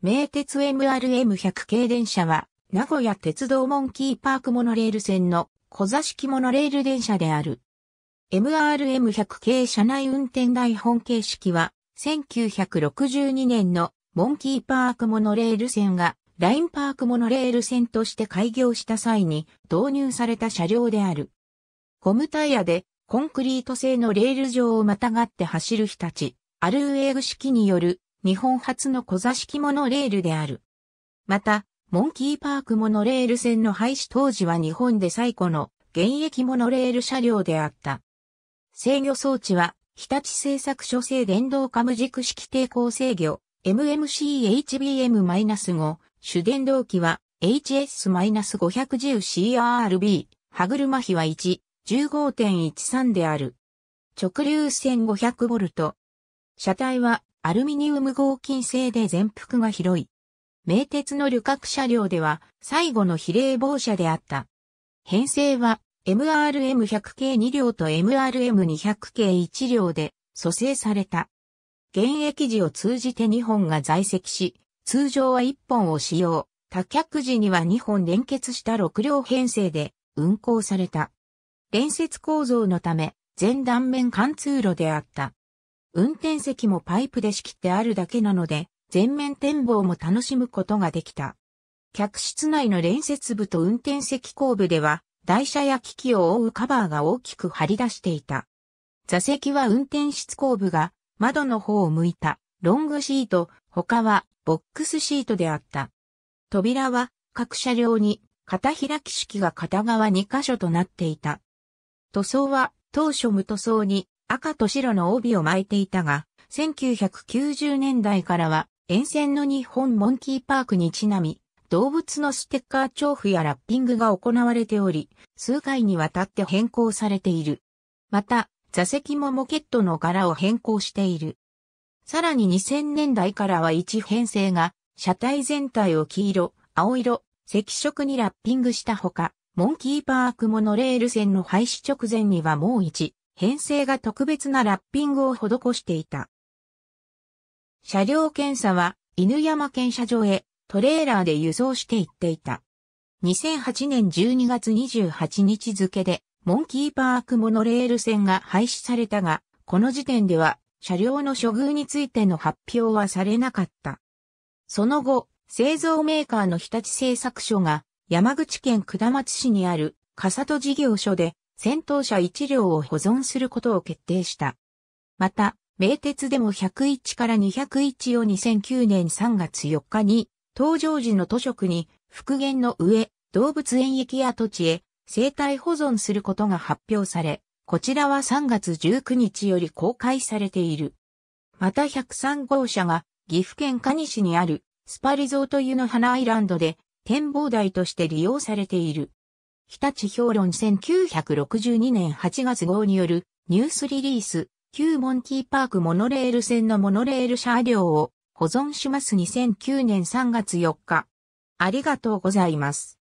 名鉄 MRM100 系電車は、名古屋鉄道モンキーパークモノレール線の小座式モノレール電車である。MRM100 系車内運転台本形式は、1962年のモンキーパークモノレール線が、ラインパークモノレール線として開業した際に導入された車両である。ゴムタイヤでコンクリート製のレール上をまたがって走る日立、アルウェーグ式による日本初の小座式モノレールである。また、モンキーパークモノレール線の廃止当時は日本で最古の現役モノレール車両であった。制御装置は、日立製作所製電動カム軸式抵抗制御、MMCHBM-5、主電動機は HS-510CRB、歯車比は1、15.13である。直流線 500V、車体はアルミニウム合金製で全幅が広い。名鉄の旅客車両では最後の比例防車であった。編成は MRM100 系2両と MRM200 系1両で蘇生された。現役時を通じて2本が在籍し、通常は1本を使用。多脚時には2本連結した6両編成で運行された。連接構造のため、全断面貫通路であった。運転席もパイプで仕切ってあるだけなので、全面展望も楽しむことができた。客室内の連接部と運転席後部では、台車や機器を覆うカバーが大きく張り出していた。座席は運転室後部が窓の方を向いたロングシート、他はボックスシートであった。扉は各車両に片開き式が片側2箇所となっていた。塗装は当初無塗装に赤と白の帯を巻いていたが、1990年代からは沿線の日本モンキーパークにちなみ、動物のステッカー調布やラッピングが行われており、数回にわたって変更されている。また、座席もモケットの柄を変更している。さらに2000年代からは一編成が、車体全体を黄色、青色、赤色にラッピングしたほか、モンキーパークモノレール線の廃止直前にはもう一編成が特別なラッピングを施していた。車両検査は犬山検査所へトレーラーで輸送していっていた。2008年12月28日付でモンキーパークモノレール線が廃止されたが、この時点では車両の処遇についての発表はされなかった。その後、製造メーカーの日立製作所が山口県下松市にある笠戸事業所で戦闘車1両を保存することを決定した。また、名鉄でも101から201を2009年3月4日に、登場時の図職に復元の上、動物園駅土地へ生態保存することが発表され、こちらは3月19日より公開されている。また103号車が岐阜県蟹市にあるスパリゾート湯の花アイランドで展望台として利用されている。日立評論1962年8月号によるニュースリリース、旧モンキーパークモノレール線のモノレール車両を保存します2009年3月4日。ありがとうございます。